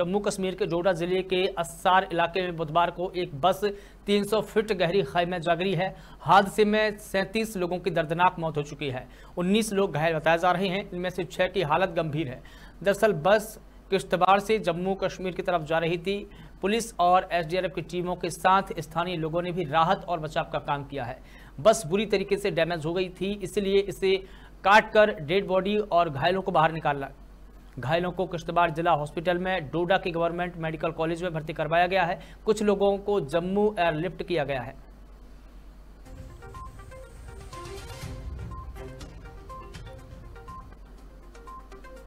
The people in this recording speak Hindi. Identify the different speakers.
Speaker 1: जम्मू कश्मीर के डोडा जिले के अस्सार इलाके में बुधवार को एक बस 300 फीट गहरी खाई में जा गिरी है हादसे में सैंतीस लोगों की दर्दनाक मौत हो चुकी है 19 लोग घायल बताए जा रहे हैं इनमें से छह की हालत गंभीर है दरअसल बस किश्तवाड़ से जम्मू कश्मीर की तरफ जा रही थी पुलिस और एसडीआरएफ की टीमों के साथ स्थानीय लोगों ने भी राहत और बचाव का काम किया है बस बुरी तरीके से डैमेज हो गई थी इसलिए इसे काट कर डेड बॉडी और घायलों को बाहर निकाला घायलों को किश्तवाड़ जिला हॉस्पिटल में डोडा के गवर्नमेंट मेडिकल कॉलेज में भर्ती करवाया गया है कुछ लोगों को जम्मू एयरलिफ्ट किया गया है